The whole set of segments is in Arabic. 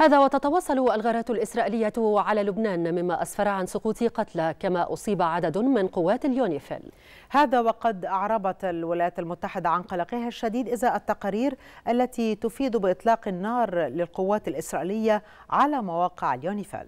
هذا وتتواصل الغارات الإسرائيلية على لبنان مما أسفر عن سقوط قتلى كما أصيب عدد من قوات اليونيفيل هذا وقد أعربت الولايات المتحدة عن قلقها الشديد إذا التقارير التي تفيد بإطلاق النار للقوات الإسرائيلية على مواقع اليونيفيل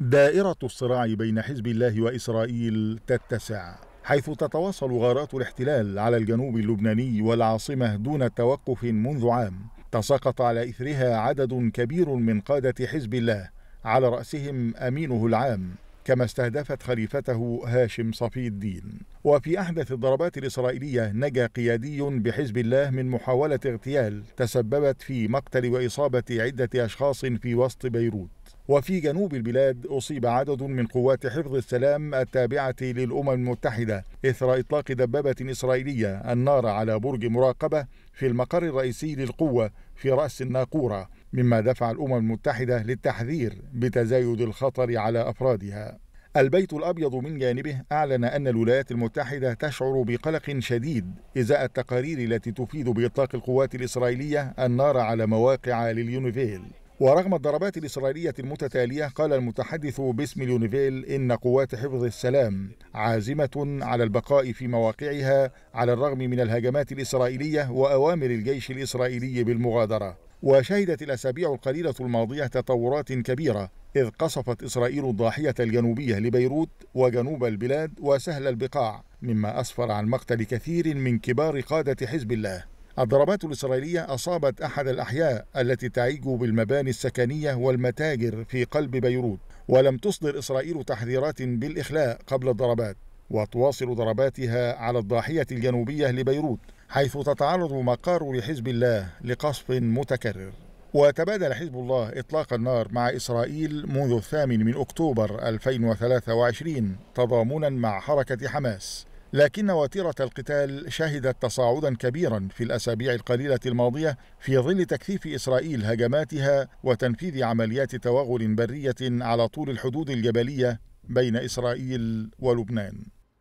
دائرة الصراع بين حزب الله وإسرائيل تتسع حيث تتواصل غارات الاحتلال على الجنوب اللبناني والعاصمة دون توقف منذ عام تساقط على إثرها عدد كبير من قادة حزب الله على رأسهم أمينه العام كما استهدفت خليفته هاشم صفي الدين وفي أحدث الضربات الإسرائيلية نجا قيادي بحزب الله من محاولة اغتيال تسببت في مقتل وإصابة عدة أشخاص في وسط بيروت وفي جنوب البلاد أصيب عدد من قوات حفظ السلام التابعة للأمم المتحدة إثر إطلاق دبابة إسرائيلية النار على برج مراقبة في المقر الرئيسي للقوة في رأس الناقورة مما دفع الأمم المتحدة للتحذير بتزايد الخطر على أفرادها البيت الأبيض من جانبه أعلن أن الولايات المتحدة تشعر بقلق شديد إزاء التقارير التي تفيد بإطلاق القوات الإسرائيلية النار على مواقع لليونيفيل ورغم الضربات الإسرائيلية المتتالية قال المتحدث باسم ليونيفيل إن قوات حفظ السلام عازمة على البقاء في مواقعها على الرغم من الهجمات الإسرائيلية وأوامر الجيش الإسرائيلي بالمغادرة وشهدت الأسابيع القليلة الماضية تطورات كبيرة إذ قصفت إسرائيل الضاحية الجنوبية لبيروت وجنوب البلاد وسهل البقاع مما أسفر عن مقتل كثير من كبار قادة حزب الله الضربات الإسرائيلية أصابت أحد الأحياء التي تعيج بالمباني السكنية والمتاجر في قلب بيروت ولم تصدر إسرائيل تحذيرات بالإخلاء قبل الضربات وتواصل ضرباتها على الضاحية الجنوبية لبيروت حيث تتعرض مقار لحزب الله لقصف متكرر وتبادل حزب الله إطلاق النار مع إسرائيل منذ الثامن من أكتوبر 2023 تضامنا مع حركة حماس لكن وتيرة القتال شهدت تصاعدا كبيرا في الأسابيع القليلة الماضية في ظل تكثيف إسرائيل هجماتها وتنفيذ عمليات توغل برية على طول الحدود الجبلية بين إسرائيل ولبنان